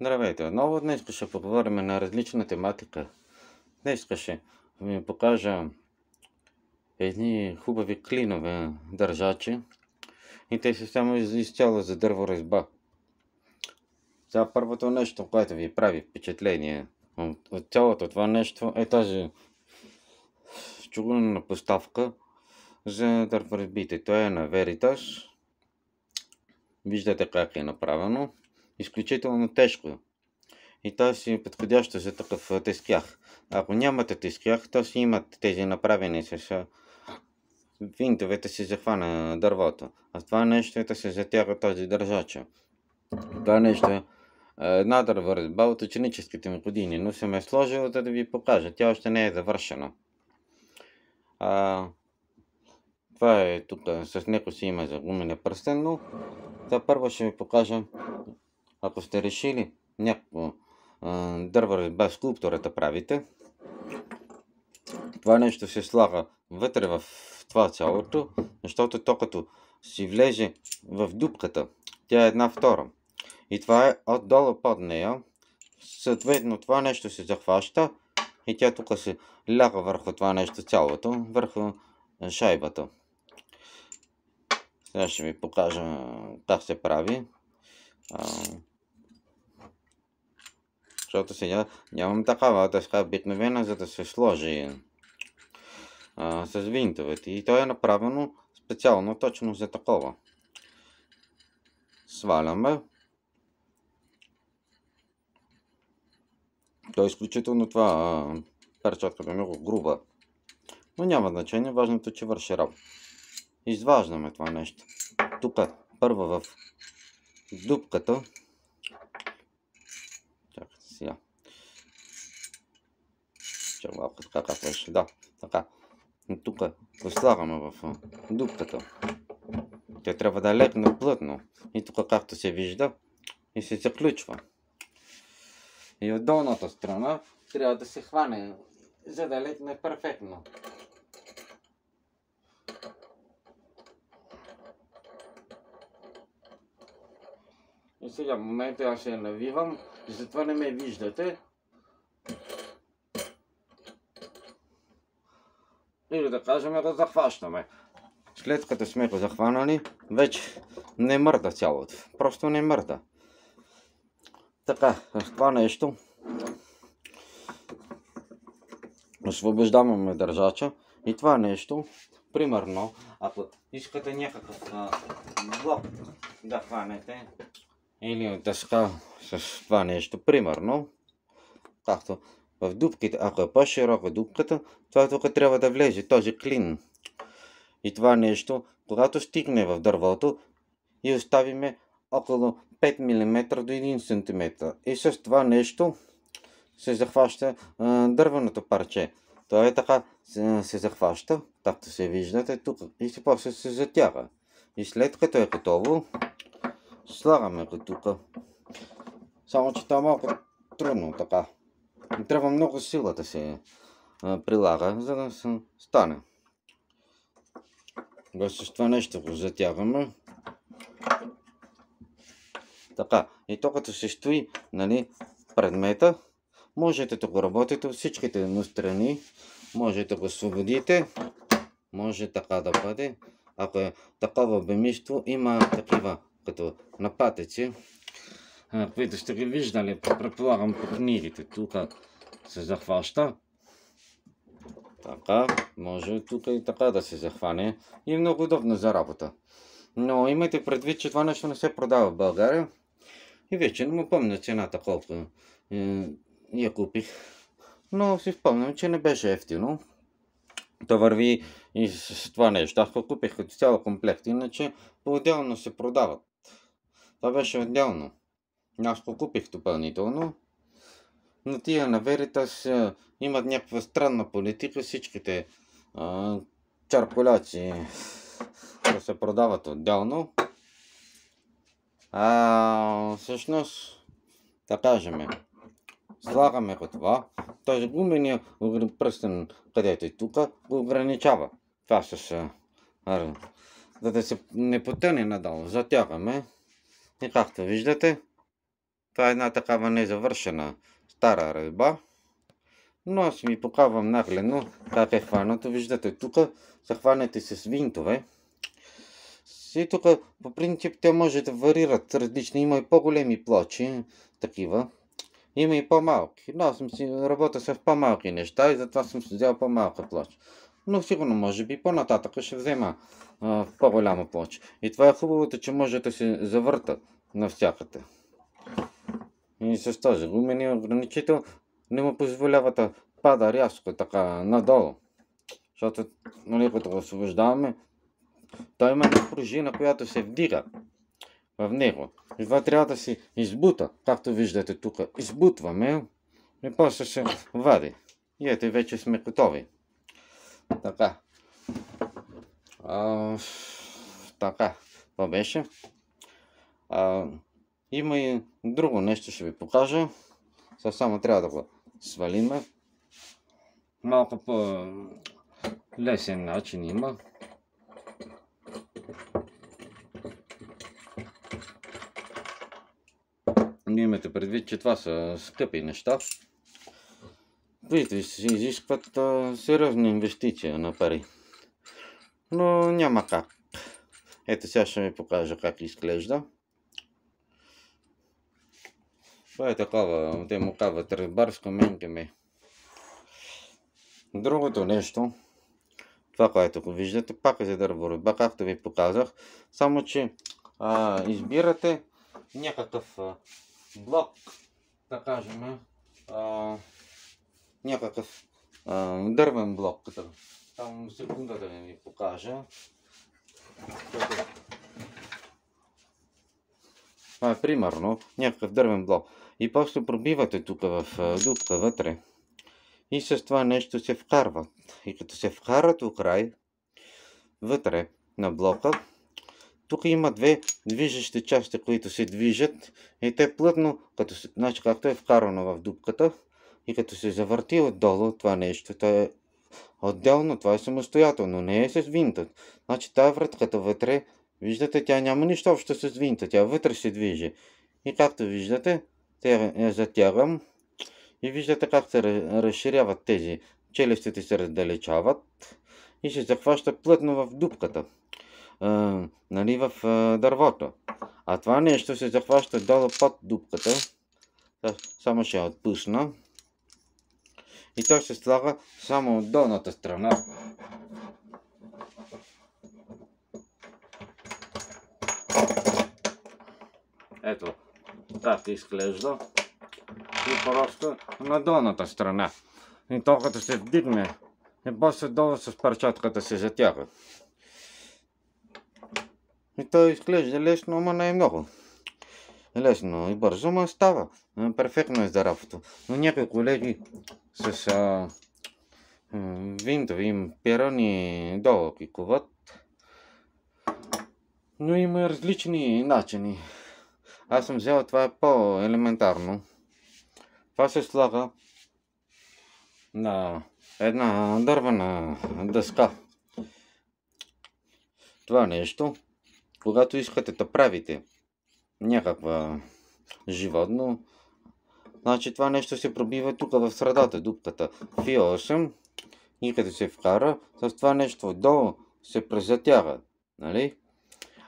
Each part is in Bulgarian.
Здравейте отново! Днес ще поговорим на различна тематика. Днес ще ви покажа едни хубави клинове държачи и те са само изцяло за дърво резба. За първото нещо, което ви прави впечатление от цялото това нещо е тази чугунна поставка за дърворезбите. Той е на Veritas. Виждате как е направено изключително тежко. И то си е подходящо за такъв тескях. Ако нямате тескях, то си имат тези направени с винтовете си захвана дървото. А това нещо е да се затяга този държача. Това нещо е една дърва от ученическите ми години, но съм е сложил да ви покажа. Тя още не е завършена. А, това е тук. С него си има за гумене пръстен, но за първо ще ви покажа ако сте решили някакво дърва резба да правите, това нещо се слага вътре в това цялото, защото то като си влезе в дупката, тя е една втора. И това е отдолу под нея. Съответно това нещо се захваща и тя тук се ляга върху това нещо цялото, върху шайбата. Сега ще ви покажа как се прави. Защото сега нямам такава, дъска обикновена, за да се сложи а, с винтовете. И то е направено специално точно за такова. Сваляме. То е изключително това перчатка е много груба. Но няма значение, важното е, че върши работа. Изваждаме това нещо. Тук, първо в дупката, малко така как ще Да, така. Тук е слагаме в дупката. Тя трябва да легне плътно. И тук както се вижда и се заключва. И от долната страна трябва да се хване, за да легне перфектно. И сега в момента аз я навивам, затова не ме виждате, и да кажем да захващаме. След като сме го захванали, вече не мърда цялото. Просто не мърда. Така, това нещо. Освобождаваме държача. И това нещо, примерно, ако искате някакъв блок да хванете, или да с това нещо, примерно, както в дупките. Ако е по-широка дупката, това тук трябва да влезе този клин. И това нещо, когато стигне в дървото и оставиме около 5 мм до 1 см. И с това нещо се захваща а, дървеното парче. То е така се, се захваща, както се виждате тук, и се после се затяга. И след като е готово, слагаме го тук. Само че това е малко трудно така. Трябва много сила да се прилага, за да се стане. Сега с това нещо го затягаме. Така, и то като се стои нали, предмета, можете да го работите от всичките едно страни, можете да го освободите, може така да бъде. Ако е такова бемиство, има такива като напатъци които сте ги виждали, нали? предполагам по книгите. Тук се захваща. Така, може тук и така да се захване. И е много удобно за работа. Но имайте предвид, че това нещо не се продава в България. И вече не му помня цената колко е, я купих. Но си спомням, че не беше ефтино. То върви и с това нещо. Аз купих като цял комплект, иначе по-отделно се продават. Това беше отделно. Аз го купих допълнително. Но тия на Веритас имат някаква странна политика. Всичките а, да се продават отделно. А, всъщност, да кажем, слагаме го това. Този гумения пръстен, където и тук, го ограничава. Това с... за да се не потъне надолу. Затягаме. И както виждате, това е една такава незавършена стара резба. Но аз ми покавам нагледно. как е хванато. Виждате, тук са се с винтове. И тук, по принцип, те може да варират различни. Има и по-големи плочи, такива. Има и по-малки. Но аз съм си работя с по-малки неща и затова съм си взял по-малка плоча. Но сигурно, може би, по-нататък ще взема по-голяма плоча. И това е хубавото, че може да се завърта навсякъде. И с този гумени ограничител не му позволява да пада рязко така надолу. Защото нали, като го освобождаваме, той има една пружина, която се вдига в него. И това трябва да се избута, както виждате тук. Избутваме и после се вади. И ето вече сме готови. Така. А, така. Това беше. А, има и друго нещо, ще ви покажа. Сега само трябва да го свалиме. Малко по-лесен начин има. Но имате предвид, че това са скъпи неща. Видите, се изискват а, сериозна инвестиция на пари. Но няма как. Ето сега ще ви покажа как изглежда. Това е такава, те му с рибарско ми. Другото нещо, това, което го виждате, пак е за дървородба, както ви показах, само че избирате някакъв блок, да кажем, някакъв дървен блок. Там секунда да ви покажа. Това е примерно някакъв дървен блок. И после пробивате тук в дупка вътре. И с това нещо се вкарва И като се вкарат у край, вътре на блока, тук има две движещи части, които се движат. И те плътно, като значи както е вкарано в дупката, и като се завърти отдолу това нещо, то е отделно, това е самостоятелно, не е с винта. Значи тази вратката вътре, виждате, тя няма нищо общо с винта, тя вътре се движи. И както виждате, те е, затягам и виждате как се разширяват тези. Челюстите се раздалечават и се захваща плътно в дупката. А, нали, в а, дървото. А това нещо се захваща долу под дупката. Само ще я отпусна. И то се слага само от долната страна. Ето, нататък изглежда. И просто на долната страна. И толкова се вдигне, и после долу с перчатката се затяга. И то изглежда лесно, ама не е много. Лесно и бързо, ама става. Перфектно е за работа. Но някои колеги с а, винтови им перони долу кикуват. Но има различни начини. Аз съм взел това е по-елементарно. Това се слага на една дървена дъска. Това нещо, когато искате да правите някаква животно, значи това нещо се пробива тук в средата, дупката. Фи 8 и се вкара, с това нещо отдолу се презатяга. Нали?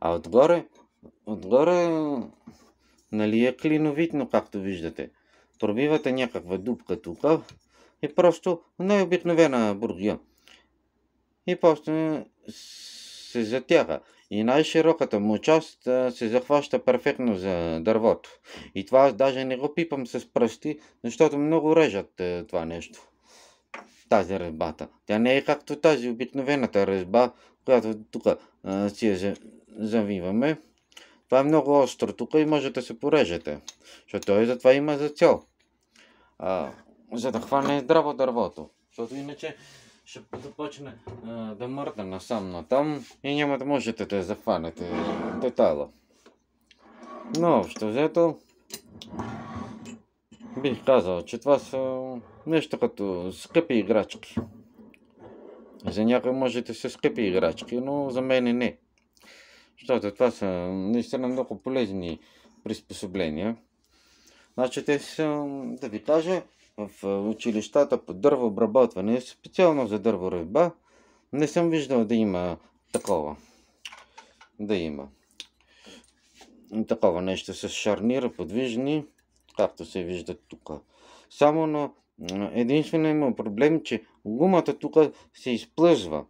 А отгоре, отгоре нали е клиновидно, както виждате. Пробивате някаква дупка тук и просто най-обикновена бургия. И после се затяга. И най-широката му част се захваща перфектно за дървото. И това аз даже не го пипам с пръсти, защото много режат това нещо. Тази резбата. Тя не е както тази обикновената резба, която тук си я завиваме. Това е много остро. Тук и може да се порежете. Защото той затова има за цел. А, за да хване здраво дървото. Защото иначе ще започне а, да мърда насам там и няма да можете да захванете детайла. Но общо взето бих казал, че това са нещо като скъпи играчки. За някой може да са скъпи играчки, но за мен не. Защото това са наистина много полезни приспособления. Значи те са, да ви кажа, в училищата по дървообработване, специално за дърворъжба, не съм виждал да има такова. Да има. Такова нещо с шарнира, подвижни, както се вижда тук. Само на единствено има проблем, че гумата тук се изплъзва.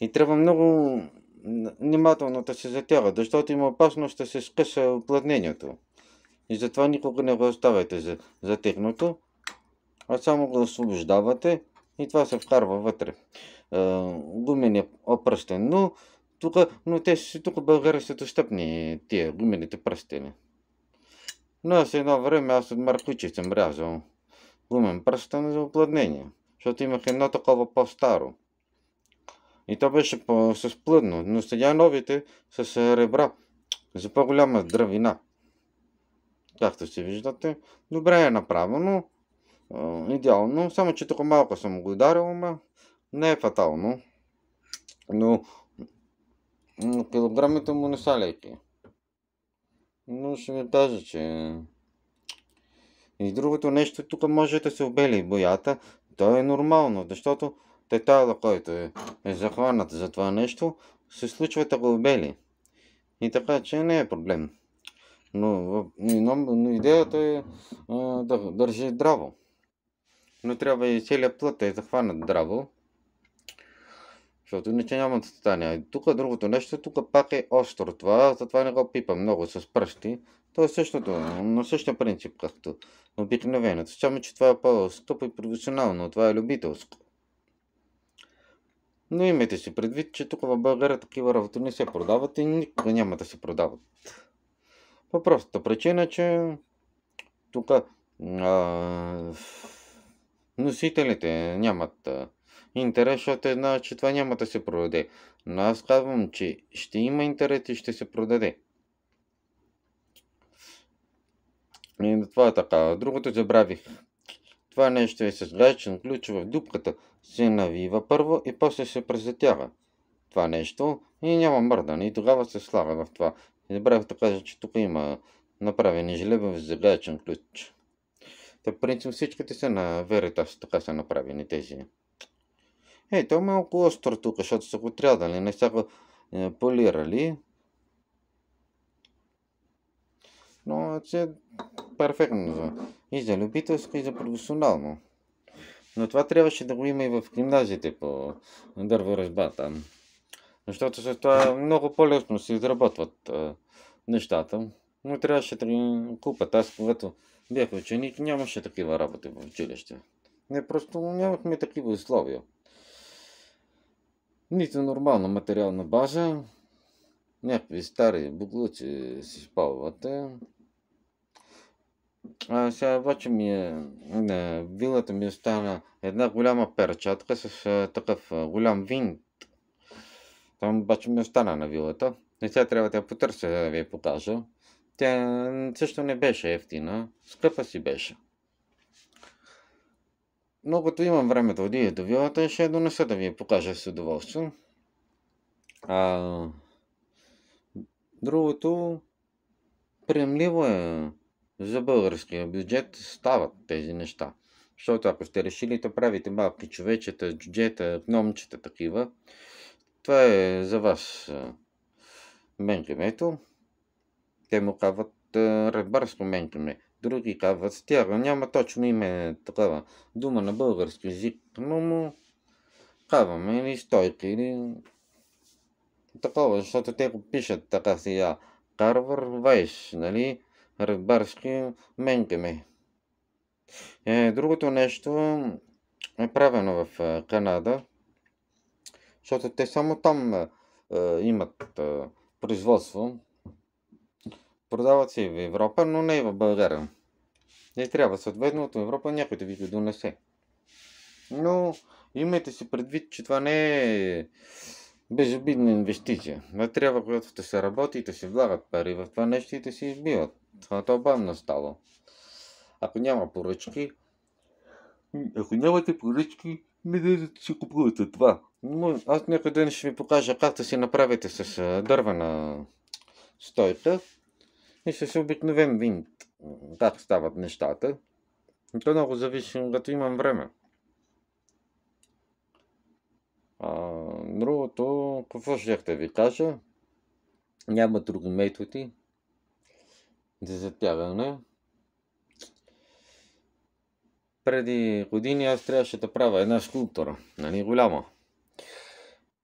И трябва много внимателно да се затяга, защото има опасност да се скъса уплътнението. И затова никога не го оставяте за, затегнато, а само го освобождавате и това се вкарва вътре. Гумен е опръстен, но тук, но те си тук в България са достъпни тия гумените пръстени. Но аз едно време аз от Маркучи съм рязал гумен пръстен за опладнение, защото имах едно такова по-старо. И то беше по, с плътно, но сега новите с ребра за по-голяма дървина. Както си виждате, добре е направено, идеално, само че тук малко съм го ударил, ма не е фатално. Но килограмите му не са леки. Но ще ви кажа, че... И другото нещо, тук може да се обели боята, то е нормално, защото детайла, който е, е захванат за това нещо, се го обели. И така, че не е проблем. Но, но, но идеята е а, да държи здраво. Но трябва и целият плът да е захванат здраво. Защото иначе няма да стане. Тук другото нещо, тук пак е остро това, затова не го пипам много с пръсти. То е същото, на същия принцип, както обикновеното. Само, че това е по-скъпо и професионално, това е любителско. Но имайте си предвид, че тук в България такива работи не се продават и никога няма да се продават. По простата причина, че тук а, носителите нямат интерес, защото една, че това няма да се продаде. Но аз казвам, че ще има интерес и ще се продаде. И това е така. Другото забравих. Това нещо е с гаечен ключ в дупката, се навива първо и после се презатяга. Това нещо и няма мърдане и тогава се слага в това. Забравих да кажа, че тук има направени жлебове за гаечен ключ. Та принцип всичките са на Veritas, така са направени тези. Ей, то е малко остро тук, защото са го не са го е, полирали. Но се перфектно. И за любителско, и за професионално. Но това трябваше да го има и в гимназиите по там. Защото с това много по-лесно се изработват а, нещата. Но трябваше да ги купат. Аз когато бях ученик, нямаше такива работи в училище. Не, просто нямахме такива условия. Нито нормална материална база, някакви стари буклуци си спалвате, а, сега обаче ми е, не, вилата ми остана една голяма перчатка с а, такъв а, голям винт. Там обаче ми остана на вилата. И сега трябва да я потърся да ви я покажа. Тя също не беше ефтина. Скъпа си беше. Но като имам време да отида до вилата, ще я донеса да ви я покажа с удоволствие. А, другото, приемливо е за българския бюджет стават тези неща. Защото ако сте решили да правите малки човечета, джуджета, гномчета такива, това е за вас менкемето. Те му казват ребарско менкеме. Други казват стяга. Няма точно име такава дума на български язик, но му казваме или стойки, или такова, защото те го пишат така сега. Карвар Вайс, нали? рибарски мендеми. Е, другото нещо е правено в е, Канада, защото те само там е, е, имат е, производство. Продават се и в Европа, но не и в България. Не трябва съответно от Европа някой да ви го донесе. Но имайте си предвид, че това не е безобидна инвестиция. Не трябва, когато да се работи и да се влагат пари в това нещо и да се избиват. Това то бавно става. Ако няма поръчки, ако нямате поръчки, не да си купувате това. Но аз някой ден ще ви покажа как да си направите с дървена стойка и с обикновен винт. Как стават нещата. И то много зависи, като имам време. А, другото, какво ще да ви кажа? Няма други методи. Дезертяване. Преди години аз трябваше да правя една скулптура, нали голяма.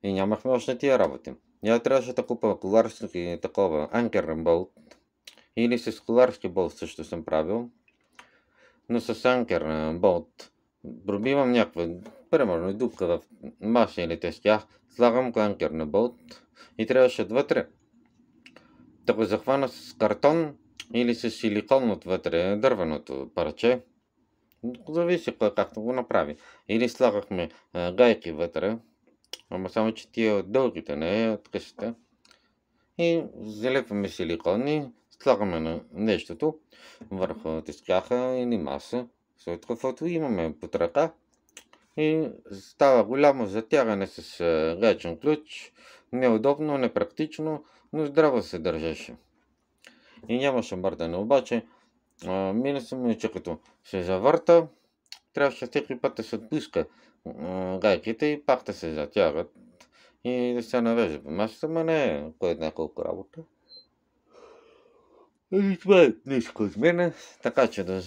И нямахме още тия работи. Я трябваше да купа коларски такова, анкерен болт. Или с коларски болт също съм правил. Но с анкерен болт пробивам някаква, примерно дупка в маса или тестя. слагам анкерен болт и трябваше вътре да го захвана с картон или с силикон отвътре, дървеното парче. Зависи както го направи. Или слагахме а, гайки вътре, ама само, че тия от дългите не е от къщата. И залепваме силикон и слагаме на нещото върху тискаха или маса, след каквото имаме под ръка. И става голямо затягане с гайчен ключ, неудобно, непрактично, но здраво се държеше и нямаше мърдане. Обаче, мина ми е, че като се завърта, трябваше всеки път да се отпуска гайките и пак да се затягат и да се навежда по масата, но не кой знае колко работа. И това е ниско от мене, така че да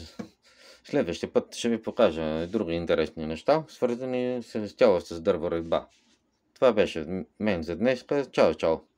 Следващия път ще ви покажа други интересни неща, свързани с тяло с дърворезба. Това беше мен за днес. Чао, чао!